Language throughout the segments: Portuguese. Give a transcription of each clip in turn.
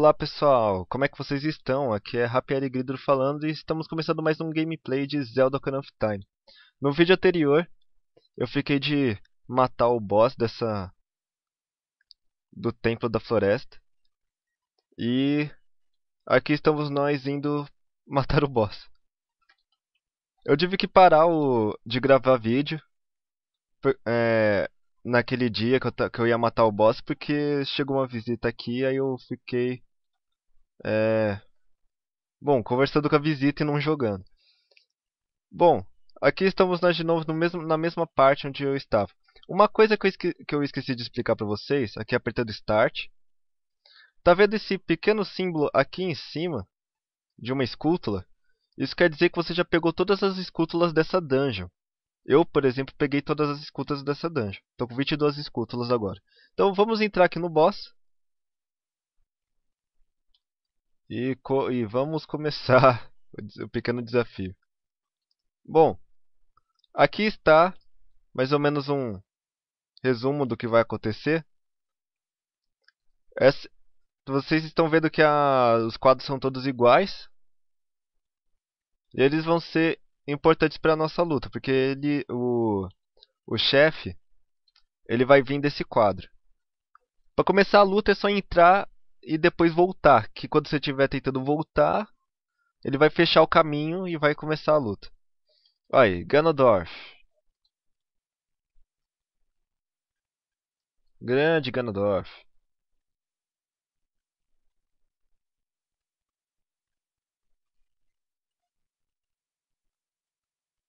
Olá pessoal, como é que vocês estão? Aqui é Rapieri Gridro falando e estamos começando mais um gameplay de Zelda Ocarina of Time. No vídeo anterior, eu fiquei de matar o boss dessa... do Templo da Floresta. E aqui estamos nós indo matar o boss. Eu tive que parar o... de gravar vídeo é, naquele dia que eu, que eu, ia matar o boss, porque chegou uma visita aqui, aí eu fiquei é... Bom, conversando com a visita e não jogando. Bom, aqui estamos nós de novo no mesmo, na mesma parte onde eu estava. Uma coisa que eu, que eu esqueci de explicar para vocês, aqui apertando Start. Tá vendo esse pequeno símbolo aqui em cima de uma escútula? Isso quer dizer que você já pegou todas as escútulas dessa dungeon. Eu, por exemplo, peguei todas as escútulas dessa dungeon. Estou com 22 escútulas agora. Então vamos entrar aqui no boss. E, co e vamos começar o pequeno desafio. Bom, aqui está mais ou menos um resumo do que vai acontecer. Essa, vocês estão vendo que a, os quadros são todos iguais. E eles vão ser importantes para a nossa luta, porque ele, o, o chefe ele vai vir desse quadro. Para começar a luta é só entrar e depois voltar. Que quando você estiver tentando voltar, ele vai fechar o caminho e vai começar a luta. Aí, Ganondorf. Grande Ganondorf.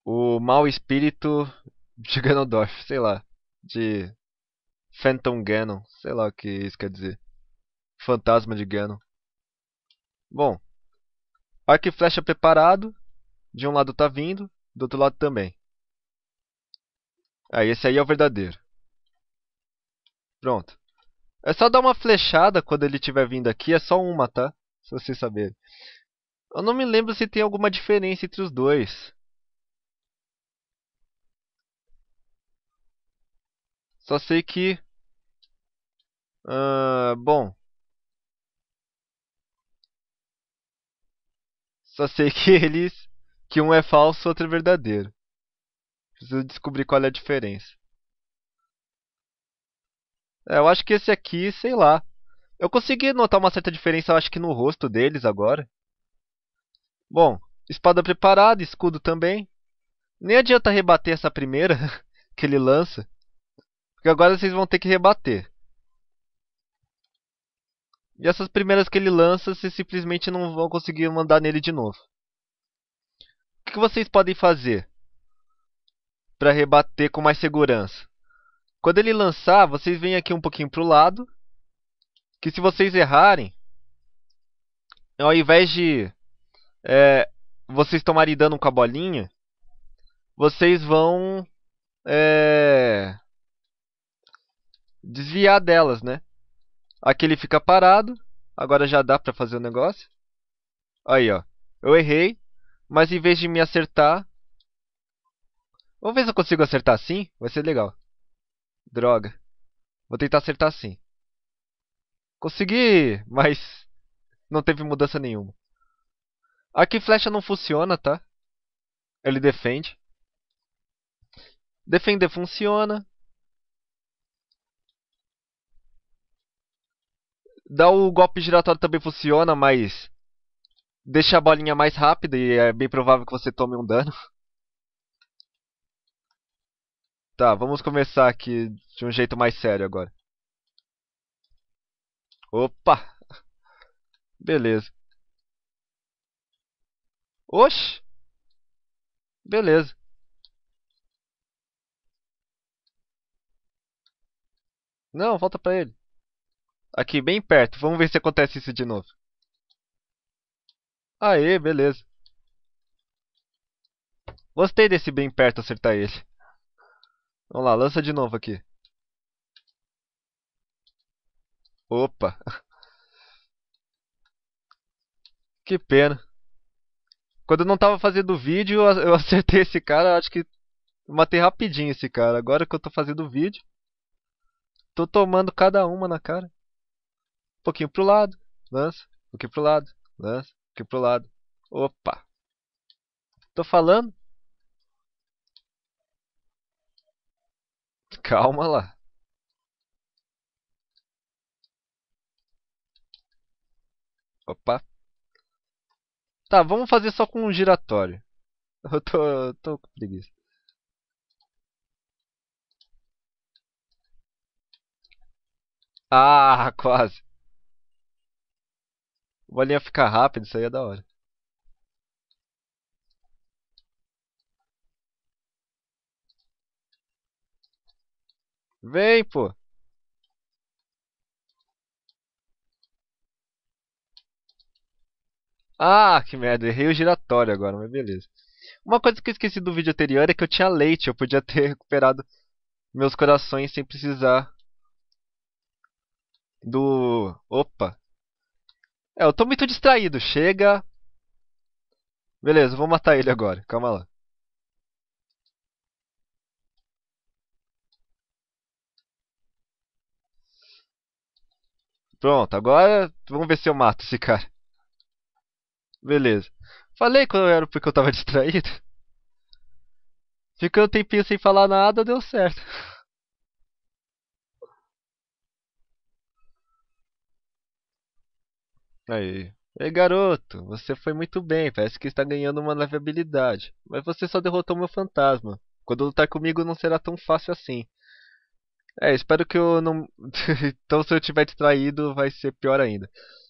O mau espírito de Ganondorf, sei lá. De Phantom Ganon, sei lá o que isso quer dizer fantasma de Ganon. Bom, arco e flecha preparado. De um lado tá vindo, do outro lado também. Ah, esse aí é o verdadeiro. Pronto. É só dar uma flechada quando ele estiver vindo aqui, é só uma, tá? Se vocês saberem. Eu não me lembro se tem alguma diferença entre os dois. Só sei que... Uh, bom, Só sei que eles. que um é falso, outro é verdadeiro. Preciso descobrir qual é a diferença. É, eu acho que esse aqui, sei lá. Eu consegui notar uma certa diferença, eu acho que no rosto deles agora. Bom, espada preparada, escudo também. Nem adianta rebater essa primeira que ele lança. Porque agora vocês vão ter que rebater. E essas primeiras que ele lança, vocês simplesmente não vão conseguir mandar nele de novo. O que vocês podem fazer para rebater com mais segurança? Quando ele lançar, vocês vêm aqui um pouquinho para o lado, que se vocês errarem, ao invés de é, vocês tomarem dano com a bolinha, vocês vão é, desviar delas, né? Aqui ele fica parado. Agora já dá para fazer o negócio. Aí, ó. Eu errei, mas em vez de me acertar... Vamos ver se eu consigo acertar assim. Vai ser legal. Droga. Vou tentar acertar assim. Consegui, mas não teve mudança nenhuma. Aqui flecha não funciona, tá? Ele defende. Defender funciona. Dar o golpe giratório também funciona, mas deixa a bolinha mais rápida e é bem provável que você tome um dano. Tá, vamos começar aqui de um jeito mais sério agora. Opa! Beleza. Oxi! Beleza. Não, volta pra ele. Aqui, bem perto. Vamos ver se acontece isso de novo. Aê, beleza. Gostei desse bem perto acertar ele. Vamos lá, lança de novo aqui. Opa. Que pena. Quando eu não tava fazendo vídeo, eu acertei esse cara, acho que matei rapidinho esse cara. Agora que eu tô fazendo vídeo, tô tomando cada uma na cara um pouquinho para o lado, lança, um pouquinho para o lado, lança, um pouquinho para o lado. Opa! Tô falando? Calma lá. Opa. Tá, vamos fazer só com um giratório. Eu tô, tô com preguiça. Ah, quase. O bolinha ficar rápido, isso aí é da hora. Vem, pô! Ah, que merda, errei o giratório agora, mas beleza. Uma coisa que eu esqueci do vídeo anterior é que eu tinha leite, eu podia ter recuperado meus corações sem precisar do... Opa! É, eu tô muito distraído. Chega. Beleza, vou matar ele agora. Calma lá. Pronto, agora vamos ver se eu mato esse cara. Beleza. Falei quando era porque eu tava distraído. Ficou um tempinho sem falar nada, deu certo. Aí. Ei, garoto, você foi muito bem, parece que está ganhando uma leve habilidade. Mas você só derrotou meu fantasma. Quando lutar comigo não será tão fácil assim. É, espero que eu não. então, se eu tiver distraído, vai ser pior ainda.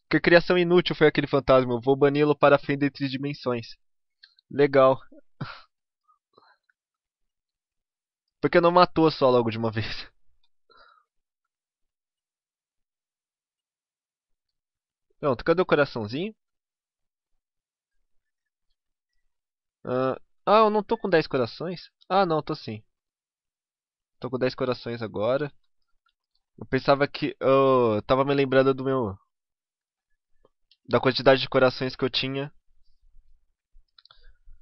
Que criação inútil foi aquele fantasma. Eu vou bani-lo para a fenda entre dimensões. Legal. Porque não matou só logo de uma vez. Pronto, cadê o coraçãozinho? ah, ah eu não tô com 10 corações? Ah, não, tô sim. Tô com 10 corações agora. Eu pensava que... eu tava me lembrando do meu... Da quantidade de corações que eu tinha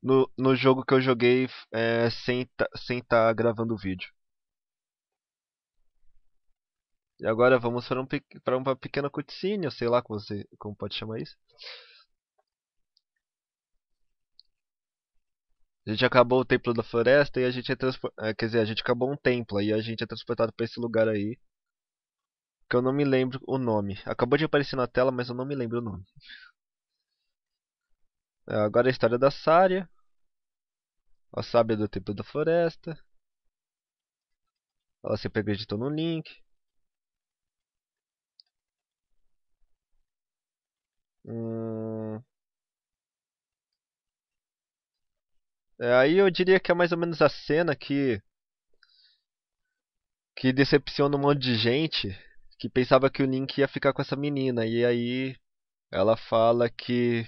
no, no jogo que eu joguei é, sem estar tá, sem tá gravando o vídeo. E agora vamos para, um, para uma pequena cutscene, ou sei lá como, você, como pode chamar isso. A gente acabou o templo da floresta e a gente é transportado. É, quer dizer, a gente acabou um templo e a gente é transportado para esse lugar aí. Que eu não me lembro o nome. Acabou de aparecer na tela, mas eu não me lembro o nome. É, agora a história da Sária. A sábia do templo da floresta. Ela sempre acreditou no Link. Hum... É, aí eu diria que é mais ou menos a cena que que decepciona um monte de gente que pensava que o Link ia ficar com essa menina e aí ela fala que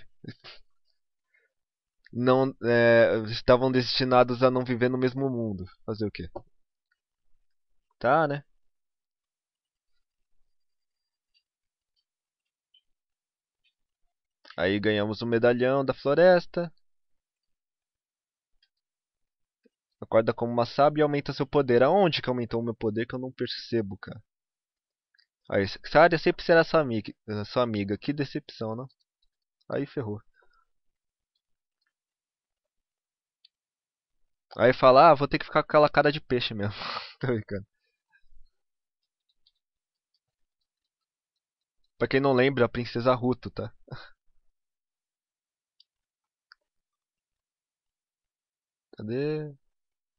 não é, estavam destinados a não viver no mesmo mundo. Fazer o quê? Tá, né? Aí ganhamos o um medalhão da floresta. Acorda como uma sábia e aumenta seu poder. Aonde que aumentou o meu poder que eu não percebo, cara? Aí, Sária sempre será sua amiga, sua amiga. Que decepção, não? Aí ferrou. Aí fala, ah, vou ter que ficar com aquela cara de peixe mesmo. Tô brincando. Pra quem não lembra, a Princesa Ruto, tá? Cadê?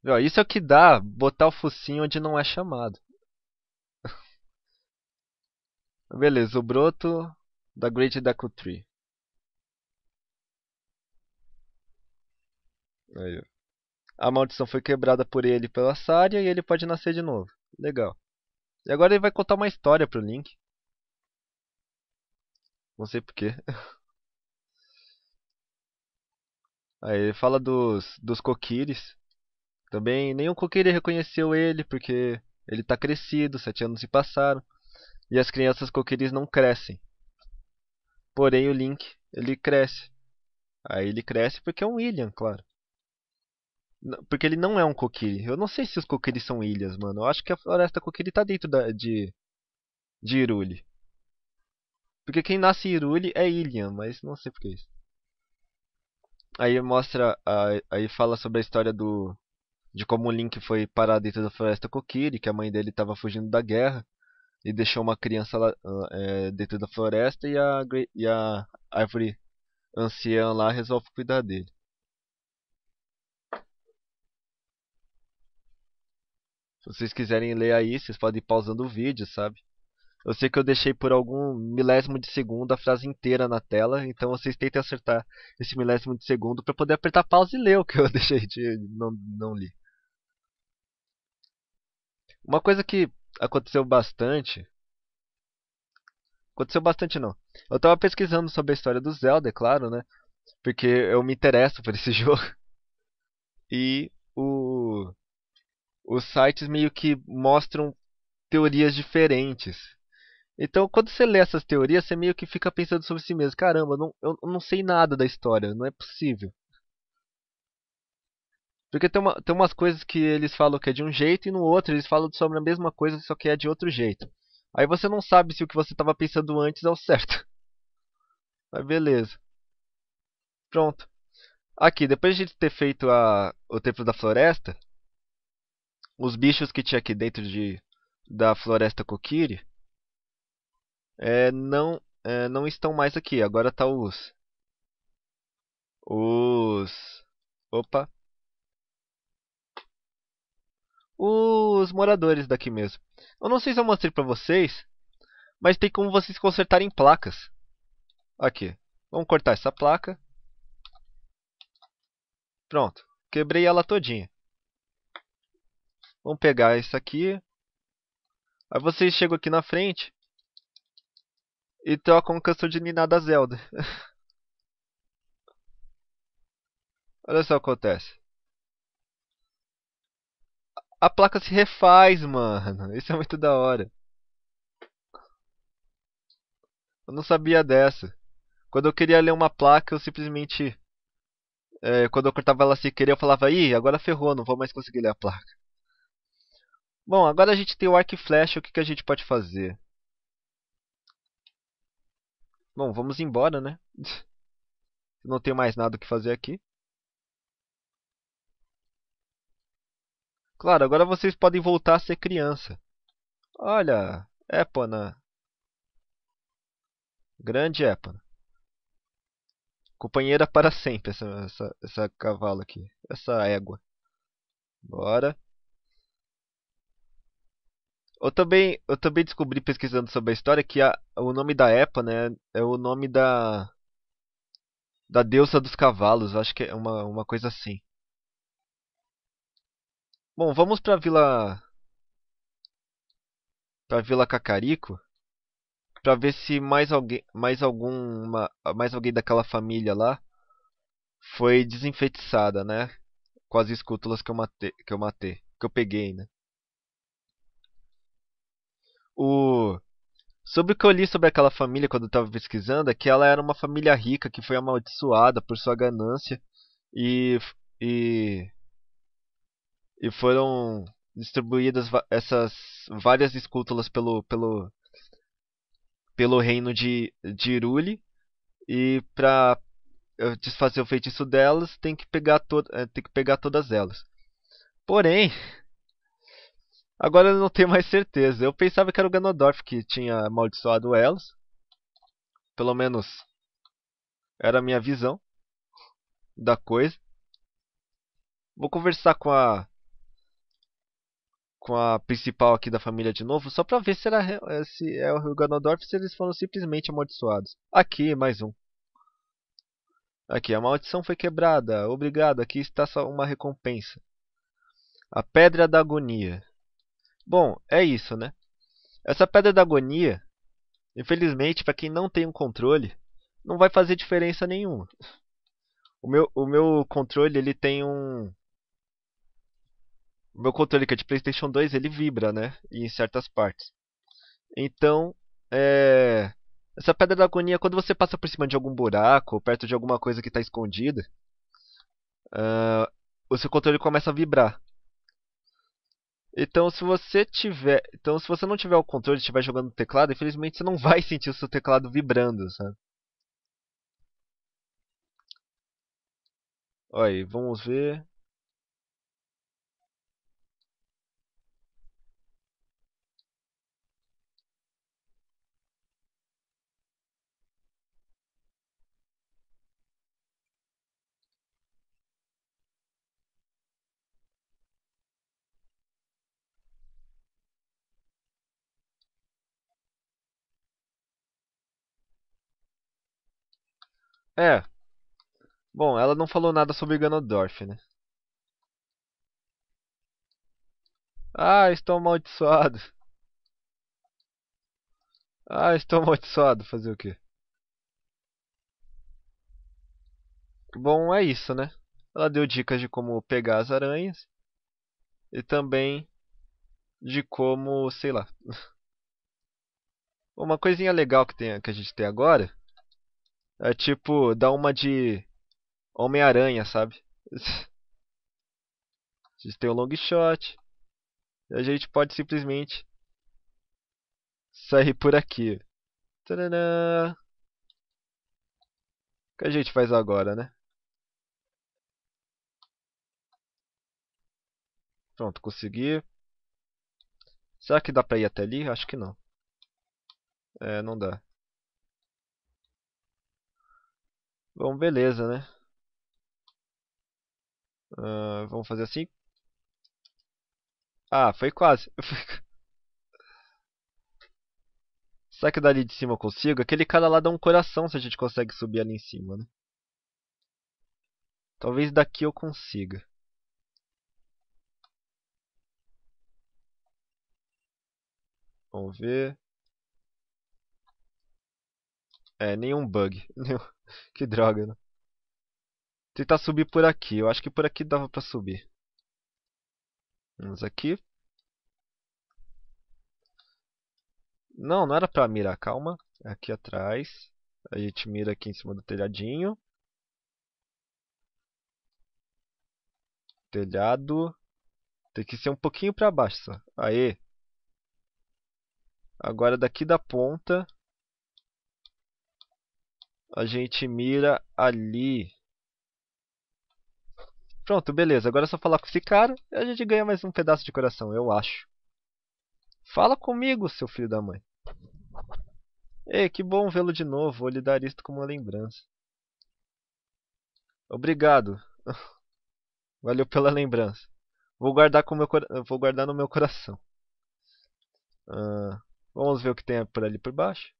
Ó, isso é o que dá botar o focinho onde não é chamado. Beleza, o broto da Great Deco Tree. Aí, ó. A maldição foi quebrada por ele pela Saria e ele pode nascer de novo. Legal. E agora ele vai contar uma história pro Link. Não sei porquê. Aí ele fala dos, dos coquires. Também nenhum coquire reconheceu ele, porque ele está crescido, sete anos se passaram. E as crianças coquires não crescem. Porém o Link, ele cresce. Aí ele cresce porque é um William, claro. Porque ele não é um coquire. Eu não sei se os coquires são ilhas, mano. Eu acho que a floresta coquire está dentro da, de, de Irule. Porque quem nasce Irule é Ilian, mas não sei por que isso. Aí mostra, aí fala sobre a história do de como o Link foi parar dentro da floresta Kokiri, que a mãe dele estava fugindo da guerra e deixou uma criança lá, ah, é, dentro da floresta e a, e a árvore anciã lá resolve cuidar dele. Se vocês quiserem ler aí, vocês podem ir pausando o vídeo, sabe? Eu sei que eu deixei por algum milésimo de segundo a frase inteira na tela, então vocês tentem acertar esse milésimo de segundo para poder apertar pausa e ler o que eu deixei de não, não li. Uma coisa que aconteceu bastante. Aconteceu bastante não. Eu estava pesquisando sobre a história do Zelda, é claro, né? Porque eu me interesso por esse jogo. E o os sites meio que mostram teorias diferentes então, quando você lê essas teorias, você meio que fica pensando sobre si mesmo. Caramba, não, eu não sei nada da história, não é possível. Porque tem, uma, tem umas coisas que eles falam que é de um jeito e no outro eles falam sobre a mesma coisa, só que é de outro jeito. Aí você não sabe se o que você estava pensando antes é o certo. Mas beleza. Pronto. Aqui, depois de ter feito a, o Templo da Floresta, os bichos que tinha aqui dentro de, da Floresta Kokiri, é, não, é, não estão mais aqui. Agora tá os... Os... Opa. Os moradores daqui mesmo. Eu não sei se eu mostrei para vocês, mas tem como vocês consertarem placas. Aqui. Vamos cortar essa placa. Pronto. Quebrei ela todinha. Vamos pegar isso aqui. Aí vocês chegam aqui na frente e toca uma canção de Niná da Zelda. Olha só o que acontece. A placa se refaz, mano. Isso é muito da hora. Eu não sabia dessa. Quando eu queria ler uma placa, eu simplesmente. É, quando eu cortava ela sem querer, eu falava: Ih, agora ferrou, não vou mais conseguir ler a placa. Bom, agora a gente tem o arco e flecha, o que, que a gente pode fazer? Bom, vamos embora, né? Não tenho mais nada o que fazer aqui. Claro, agora vocês podem voltar a ser criança. Olha, Épona. Grande Épona. Companheira para sempre, essa, essa, essa cavalo aqui. Essa égua. Bora. Eu também, eu também descobri pesquisando sobre a história que a, o nome da Epa, né, é o nome da da deusa dos cavalos, acho que é uma, uma coisa assim. Bom, vamos para Vila para Vila Cacarico para ver se mais alguém, mais alguma, mais alguém daquela família lá foi desenfeitiçada, né? Com as escútulas que eu matei, que eu matei, que eu peguei, né? O sobre o que eu li sobre aquela família quando eu estava pesquisando é que ela era uma família rica que foi amaldiçoada por sua ganância e e e foram distribuídas essas várias escútulas pelo pelo pelo reino de de Irule e para desfazer o feitiço delas tem que pegar to eh, tem que pegar todas elas. Porém, Agora eu não tenho mais certeza. Eu pensava que era o Ganondorf que tinha amaldiçoado elas. Pelo menos era a minha visão da coisa. Vou conversar com a com a principal aqui da família de novo, só pra ver se, era, eh, se é o Ganondorf se eles foram simplesmente amaldiçoados. Aqui, mais um. Aqui, a maldição foi quebrada. Obrigado, aqui está uma recompensa. A Pedra da Agonia. Bom, é isso, né? Essa pedra da agonia, infelizmente, para quem não tem um controle, não vai fazer diferença nenhuma. O meu, o meu controle, ele tem um... O meu controle, que é de Playstation 2, ele vibra, né? em certas partes. Então, é... Essa pedra da agonia, quando você passa por cima de algum buraco, ou perto de alguma coisa que está escondida, uh, o seu controle começa a vibrar. Então se você tiver, então se você não tiver o controle, e estiver jogando no teclado, infelizmente você não vai sentir o seu teclado vibrando, sabe? Olha aí, vamos ver. É. Bom, ela não falou nada sobre Ganondorf, né? Ah, estou amaldiçoado. Ah, estou amaldiçoado. Fazer o quê? Bom, é isso, né? Ela deu dicas de como pegar as aranhas. E também de como, sei lá. Uma coisinha legal que, tem, que a gente tem agora é tipo, dá uma de Homem-Aranha, sabe? A gente tem o long shot. A gente pode simplesmente sair por aqui. Tadã! O que a gente faz agora, né? Pronto, consegui. Será que dá pra ir até ali? Acho que não. É, não dá. Bom, beleza, né? Uh, vamos fazer assim. Ah, foi quase. Será que dali de cima eu consigo? Aquele cara lá dá um coração se a gente consegue subir ali em cima, né? Talvez daqui eu consiga. Vamos ver. É, nenhum bug. que droga, né? Tentar subir por aqui. Eu acho que por aqui dava pra subir. Vamos aqui. Não, não era pra mirar. Calma. Aqui atrás. A gente mira aqui em cima do telhadinho. Telhado. Tem que ser um pouquinho pra baixo só. Aê. Agora daqui da ponta a gente mira ali. Pronto, beleza. Agora é só falar com esse cara e a gente ganha mais um pedaço de coração, eu acho. Fala comigo, seu filho da mãe. Ei, que bom vê-lo de novo. Vou lhe dar isto como uma lembrança. Obrigado. Valeu pela lembrança. Vou guardar, com meu, vou guardar no meu coração. Uh, vamos ver o que tem por ali por baixo.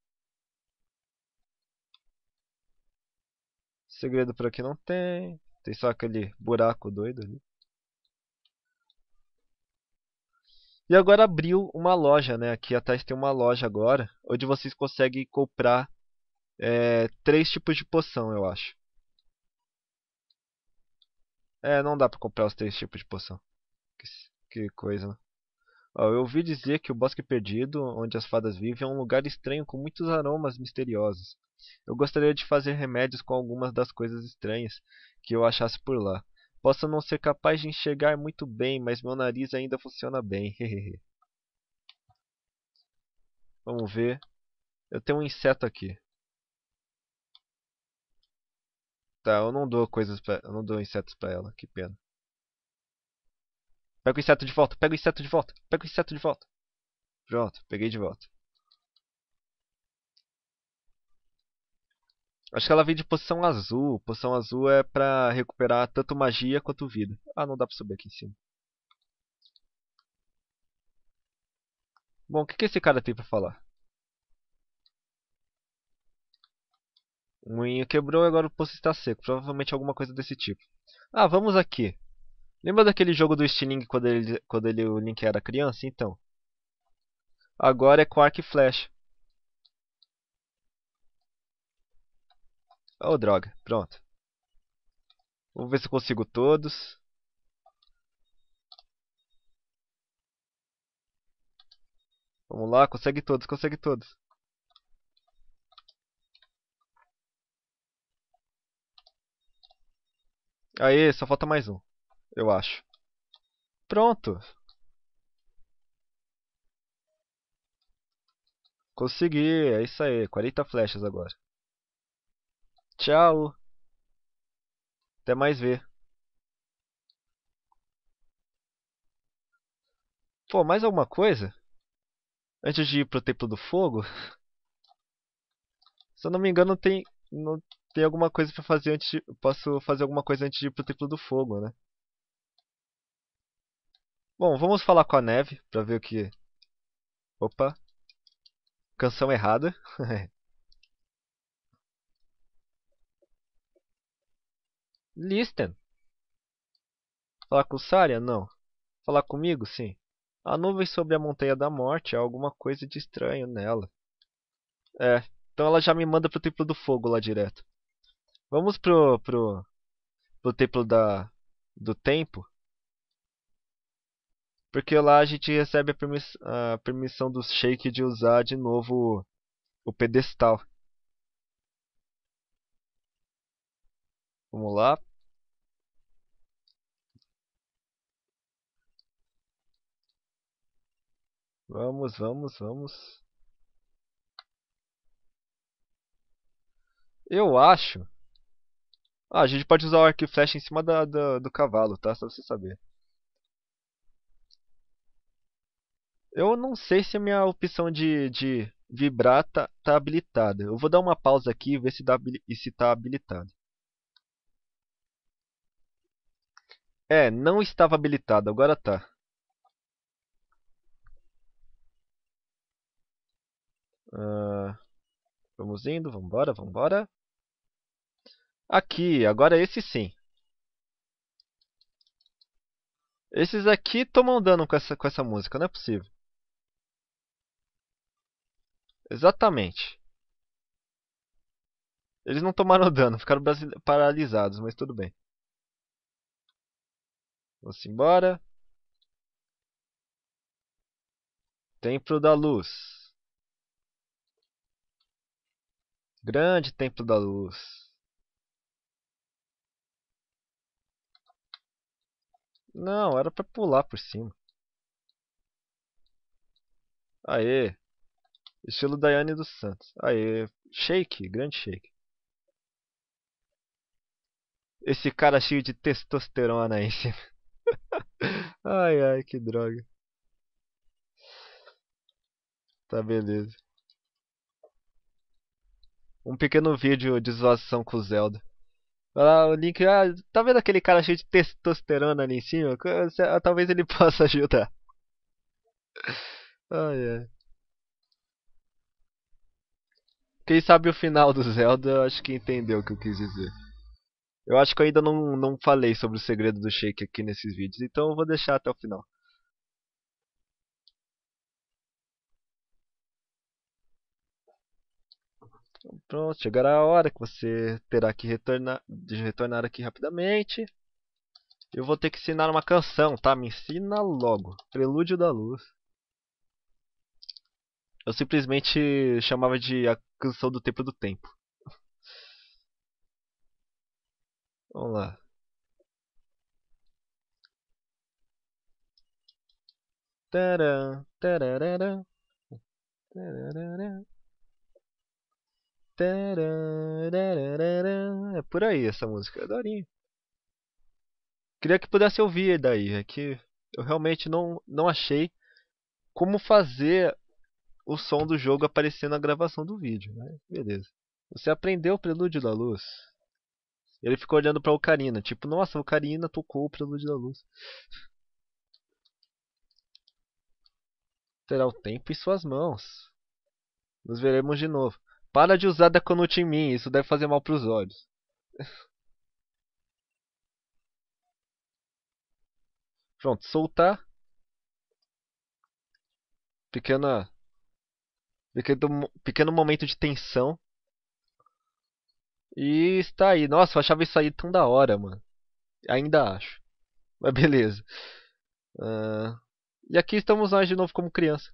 Segredo por aqui não tem. Tem só aquele buraco doido ali. E agora abriu uma loja, né? Aqui atrás tem uma loja agora, onde vocês conseguem comprar é, três tipos de poção, eu acho. É, não dá pra comprar os três tipos de poção. Que, que coisa, né? Ó, eu ouvi dizer que o Bosque Perdido, onde as fadas vivem, é um lugar estranho com muitos aromas misteriosos. Eu gostaria de fazer remédios com algumas das coisas estranhas que eu achasse por lá. Posso não ser capaz de enxergar muito bem, mas meu nariz ainda funciona bem. Vamos ver. Eu tenho um inseto aqui. Tá, eu não dou coisas pra... Eu não dou insetos pra ela, que pena. Pega o inseto de volta, pega o inseto de volta, pega o inseto de volta. Pronto, peguei de volta. Acho que ela vem de poção azul. Poção azul é pra recuperar tanto magia quanto vida. Ah, não dá pra subir aqui em cima. Bom, o que, que esse cara tem pra falar? O moinho quebrou e agora o poço está seco. Provavelmente alguma coisa desse tipo. Ah, vamos aqui. Lembra daquele jogo do Stealing quando ele, quando ele o Link era criança? Então. Agora é com arco e flecha. Oh, droga. Pronto. Vamos ver se eu consigo todos. Vamos lá, consegue todos, consegue todos. Aí, só falta mais um, eu acho. Pronto. Consegui, é isso aí, 40 flechas agora. Tchau. Até mais ver. Pô, mais alguma coisa? Antes de ir pro Templo do Fogo? Se eu não me engano, tem, não, tem alguma coisa para fazer antes de, Posso fazer alguma coisa antes de ir pro Templo do Fogo, né? Bom, vamos falar com a neve para ver o que... Opa. Canção errada. Listen. Falar com Saria? Não. Falar comigo? Sim. A nuvem sobre a Montanha da Morte há é alguma coisa de estranho nela. É, então ela já me manda pro Templo do Fogo lá direto. Vamos pro pro pro Templo da do Tempo. Porque lá a gente recebe a, permiss a permissão do Sheik de usar de novo o pedestal. Vamos lá. Vamos, vamos, vamos. Eu acho... Ah, a gente pode usar o arco e flecha em cima da, da, do cavalo, tá? Só pra você saber. Eu não sei se a minha opção de, de vibrar tá, tá habilitada. Eu vou dar uma pausa aqui e ver se, dá, se tá habilitado. É, não estava habilitado, agora tá. Uh, vamos indo, vamos vambora. vamos Aqui, agora esse sim. Esses aqui tomam dano com essa, com essa música, não é possível. Exatamente. Eles não tomaram dano, ficaram paralisados, mas tudo bem. Vamos embora. Templo da Luz. Grande Templo da Luz. Não, era para pular por cima. Aê. Estilo Daiane dos Santos. Aê. Shake, grande shake. Esse cara cheio de testosterona aí em cima ai, ai, que droga. Tá, beleza. Um pequeno vídeo de zoação com o Zelda. Olha ah, lá o Link. Ah, tá vendo aquele cara cheio de testosterona ali em cima? Ah, talvez ele possa ajudar. Ai, ai. Quem sabe o final do Zelda, acho que entendeu o que eu quis dizer. Eu acho que eu ainda não, não falei sobre o segredo do shake aqui nesses vídeos, então eu vou deixar até o final. Então, pronto, chegará a hora que você terá que retornar, retornar aqui rapidamente. Eu vou ter que ensinar uma canção, tá? Me ensina logo. Prelúdio da Luz. Eu simplesmente chamava de a canção do tempo do tempo. Vamos lá. Tará, tararara, tararara, tararara. É por aí essa música, é adorinho. Queria que pudesse ouvir daí, é que eu realmente não, não achei como fazer o som do jogo aparecer na gravação do vídeo, né? Beleza. Você aprendeu o Prelúdio da Luz. Ele ficou olhando pra Ocarina, tipo, nossa, a Ocarina tocou o prelúdio da luz. Terá o tempo em suas mãos. Nos veremos de novo. Para de usar Daconut em mim, isso deve fazer mal pros olhos. Pronto, soltar. Pequena. Pequeno, pequeno momento de tensão e está aí. Nossa, eu achava isso aí tão da hora, mano. Ainda acho. Mas beleza. Uh... E aqui estamos nós de novo como criança.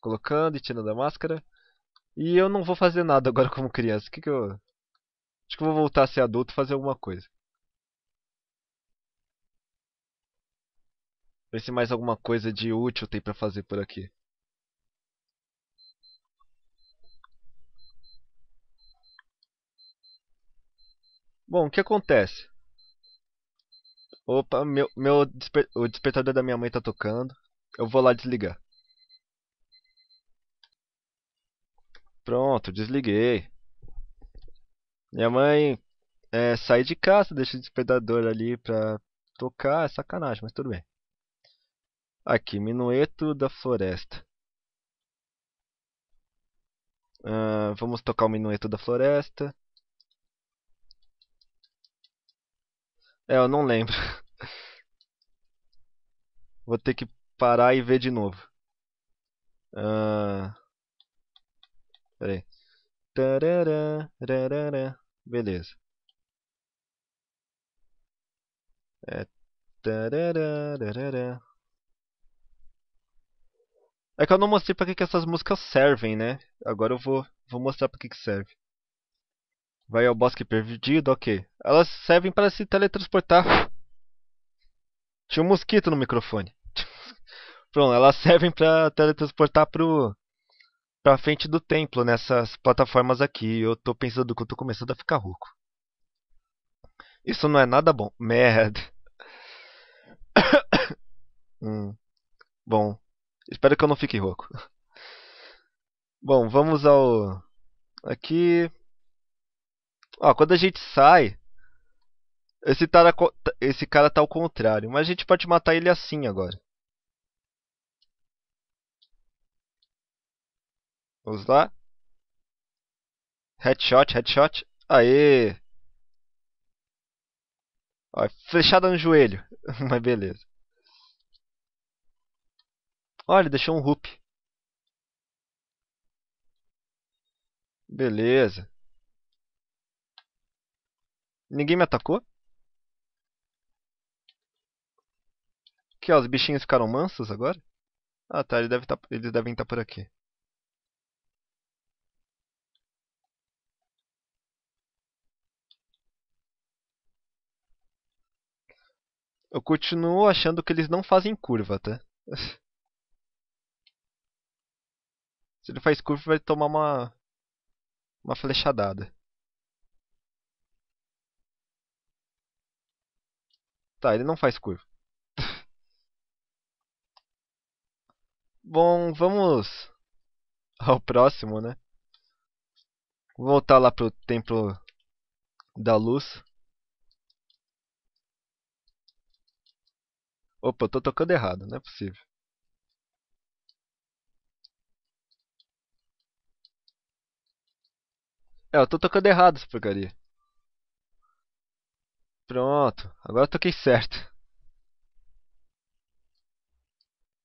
Colocando e tirando a máscara. E eu não vou fazer nada agora como criança. O que, que eu. Acho que eu vou voltar a ser adulto e fazer alguma coisa. Ver se mais alguma coisa de útil tem pra fazer por aqui. Bom, o que acontece? Opa, meu, meu desper... o despertador da minha mãe tá tocando. Eu vou lá desligar. Pronto, desliguei. Minha mãe é, sai de casa, deixa o despertador ali pra tocar. É sacanagem, mas tudo bem. Aqui, Minueto da Floresta. Uh, vamos tocar o Minueto da Floresta. É, eu não lembro. Vou ter que parar e ver de novo. Uh... Peraí. Beleza. É. É que eu não mostrei pra que, que essas músicas servem, né? Agora eu vou, vou mostrar pra que, que serve. Vai ao bosque perdido, ok. Elas servem para se teletransportar. Tinha um mosquito no microfone. Pronto, elas servem para teletransportar pro pra frente do templo nessas plataformas aqui. Eu tô pensando que eu tô começando a ficar rouco. Isso não é nada bom. Merda. hum. Bom, espero que eu não fique rouco. Bom, vamos ao aqui Ó, quando a gente sai, esse, tara, tá tá, esse cara tá ao contrário. Mas a gente pode matar ele assim agora. Vamos lá. Headshot, headshot. Aê! Ó, flechada no joelho. Mas beleza. Olha, deixou um hoop. Beleza. Ninguém me atacou? Aqui, ó, os bichinhos ficaram mansos agora? Ah, tá, tá eles devem, tá, eles devem estar por aqui. Eu continuo achando que eles não fazem curva, tá? Se ele faz curva, vai tomar uma... Uma flechadada. Tá, ele não faz curva. Bom, vamos ao próximo, né? Vou voltar lá pro templo da luz. Opa, eu tô tocando errado, não é possível. É, eu tô tocando errado essa porcaria. Pronto, agora eu toquei certo.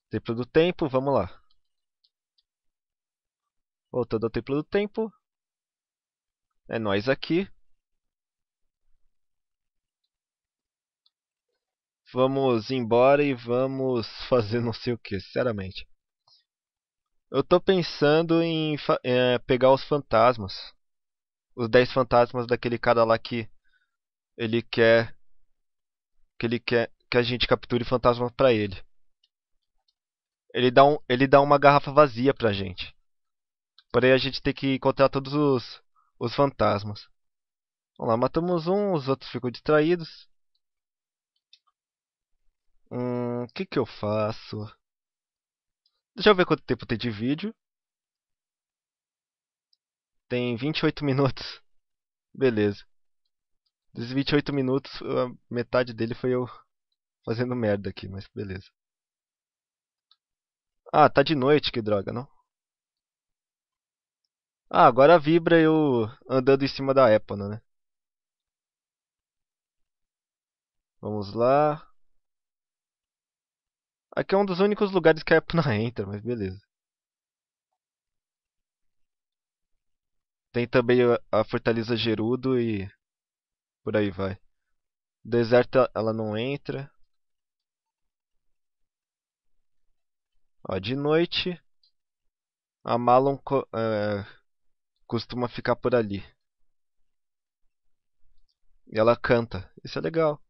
Triplo do tempo, vamos lá. Voltando ao triplo do tempo. É nós aqui. Vamos embora e vamos fazer não sei o que, sinceramente. Eu tô pensando em é, pegar os fantasmas. Os 10 fantasmas daquele cara lá que ele quer que ele quer que a gente capture fantasmas para ele. Ele dá, um, ele dá uma garrafa vazia pra gente. Porém a gente tem que encontrar todos os, os fantasmas. Vamos lá, matamos um, os outros ficam distraídos. Hum, o que que eu faço? Deixa eu ver quanto tempo tem de vídeo. Tem 28 minutos. Beleza. Desses 28 minutos, metade dele foi eu fazendo merda aqui, mas beleza. Ah, tá de noite, que droga, não? Ah, agora vibra eu andando em cima da épona, né? Vamos lá. Aqui é um dos únicos lugares que a épona entra, mas beleza. Tem também a Fortaleza Gerudo e por aí vai. Deserto ela não entra. Ó, de noite, a Malon co é, costuma ficar por ali. E ela canta. Isso é legal.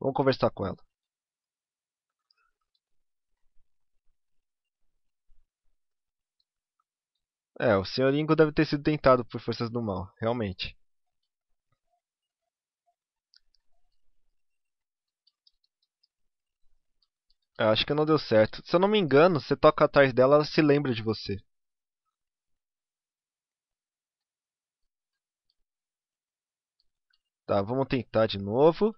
Vamos conversar com ela. É, o senhor Ingo deve ter sido tentado por forças do mal, realmente. Acho que não deu certo. Se eu não me engano, você toca atrás dela, ela se lembra de você. Tá, vamos tentar de novo.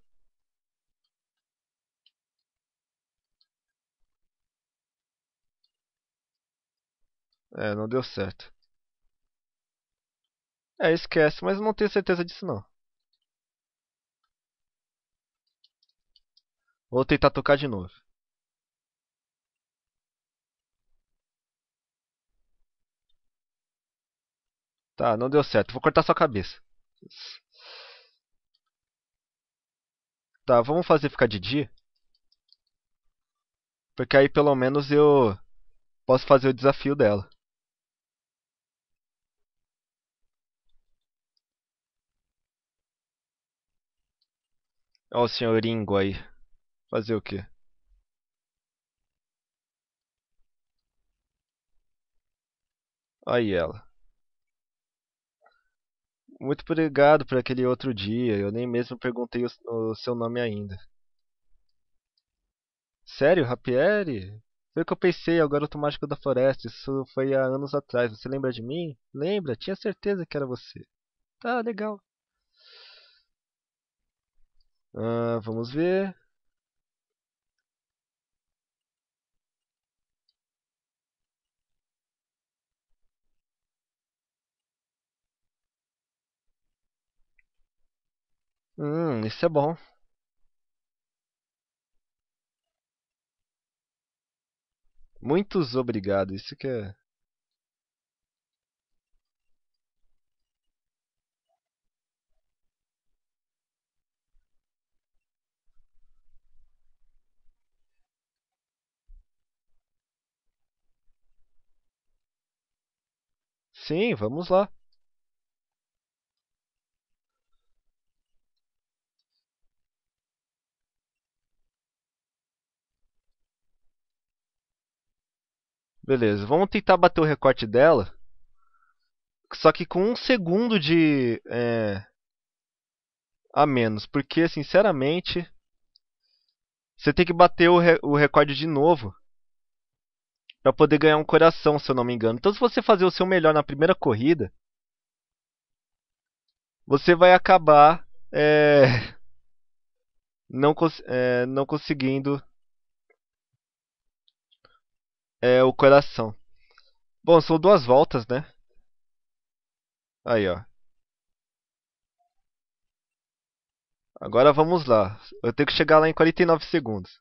É, não deu certo. É, esquece, mas eu não tenho certeza disso não. Vou tentar tocar de novo. Tá, não deu certo. Vou cortar sua cabeça. Tá, vamos fazer ficar de dia. Porque aí pelo menos eu posso fazer o desafio dela. Ó o senhoringo aí. Fazer o quê? Aí ela. Muito obrigado por aquele outro dia. Eu nem mesmo perguntei o, o seu nome ainda. Sério, Rapieri? Foi o que eu pensei, é o garoto mágico da floresta. Isso foi há anos atrás. Você lembra de mim? Lembra? Tinha certeza que era você. Tá, legal. Ah, vamos ver. Hum, isso é bom. Muitos obrigado, isso que é. Sim, vamos lá. Beleza, vamos tentar bater o recorte dela. Só que com um segundo de... É, a menos. Porque, sinceramente... Você tem que bater o, re o recorde de novo. para poder ganhar um coração, se eu não me engano. Então se você fazer o seu melhor na primeira corrida... Você vai acabar... É, não, cons é, não conseguindo é o coração. Bom, são duas voltas, né? Aí, ó. Agora vamos lá. Eu tenho que chegar lá em 49 segundos.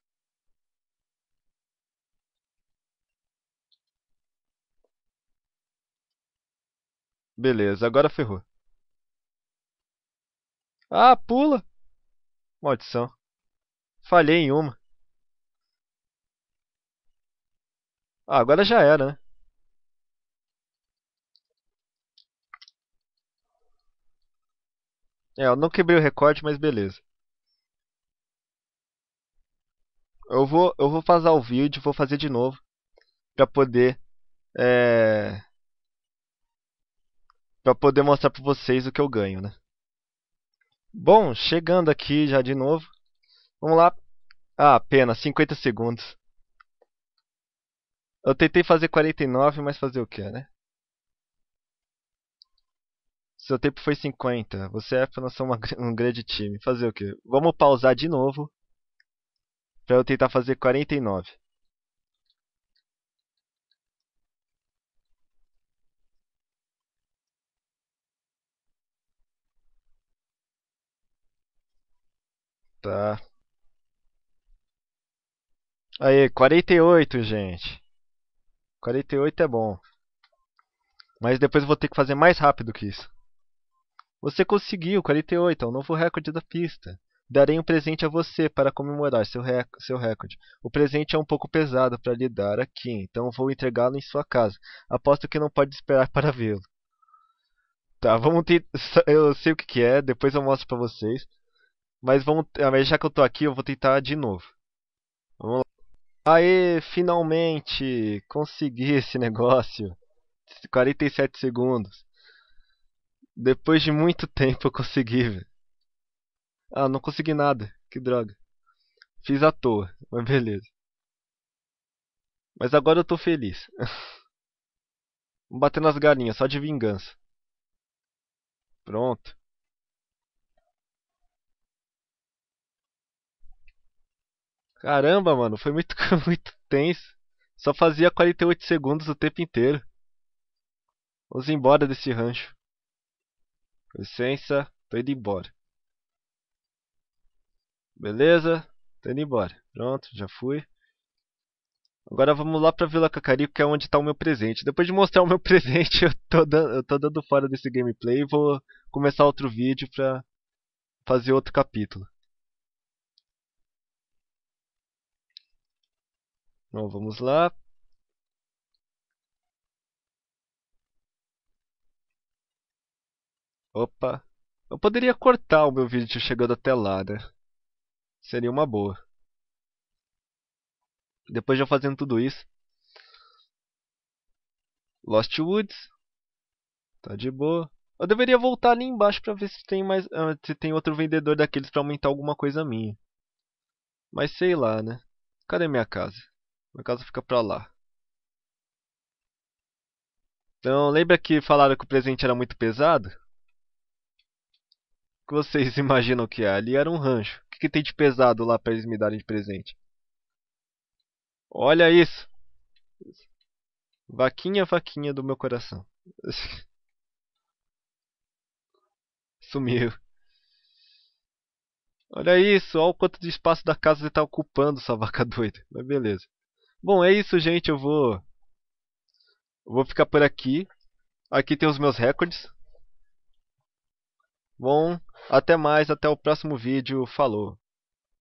Beleza, agora ferrou. Ah, pula! Maldição. Falhei em uma. Ah, agora já era, né? É, eu não quebrei o recorde, mas beleza. Eu vou, eu vou fazer o vídeo, vou fazer de novo para poder é, para poder mostrar para vocês o que eu ganho, né? Bom, chegando aqui já de novo. Vamos lá. Ah, apenas 50 segundos. Eu tentei fazer 49, mas fazer o que, né? Seu tempo foi 50. Você é pra não ser uma, um grande time. Fazer o que? Vamos pausar de novo. Pra eu tentar fazer 49. Tá. Aí, 48, gente. 48 é bom. Mas depois eu vou ter que fazer mais rápido que isso. Você conseguiu 48, é o novo recorde da pista. Darei um presente a você para comemorar seu, rec seu recorde. O presente é um pouco pesado para lhe dar aqui, então vou entregá-lo em sua casa. Aposto que não pode esperar para vê-lo. Tá, vamos ter. Eu sei o que, que é, depois eu mostro para vocês. Mas vamos. Ah, já que eu tô aqui, eu vou tentar de novo. Vamos lá. Aê, finalmente! Consegui esse negócio. 47 segundos. Depois de muito tempo eu consegui, velho. Ah, não consegui nada. Que droga. Fiz à toa, mas beleza. Mas agora eu tô feliz. Vou bater nas galinhas, só de vingança. Pronto. Caramba, mano, foi muito, muito tenso. Só fazia 48 segundos o tempo inteiro. Vamos embora desse rancho. licença, tô indo embora. Beleza, tô indo embora. Pronto, já fui. Agora vamos lá pra Vila Cacarico, que é onde tá o meu presente. Depois de mostrar o meu presente, eu tô, dando, eu tô dando fora desse gameplay e vou começar outro vídeo pra fazer outro capítulo. Então vamos lá. Opa. Eu poderia cortar o meu vídeo chegando até lá, né? Seria uma boa. Depois eu fazendo tudo isso. Lost Woods. Tá de boa. Eu deveria voltar ali embaixo pra ver se tem mais. Ah, se tem outro vendedor daqueles pra aumentar alguma coisa minha. Mas sei lá, né? Cadê minha casa? Minha casa fica pra lá. Então, lembra que falaram que o presente era muito pesado? O que vocês imaginam que é? Ali era um rancho. O que, que tem de pesado lá pra eles me darem de presente? Olha isso! Vaquinha, vaquinha do meu coração. Sumiu. Olha isso, olha o quanto de espaço da casa ele está ocupando, essa vaca doida. Mas beleza. Bom, é isso, gente. Eu vou. Vou ficar por aqui. Aqui tem os meus recordes. Bom, até mais, até o próximo vídeo. Falou!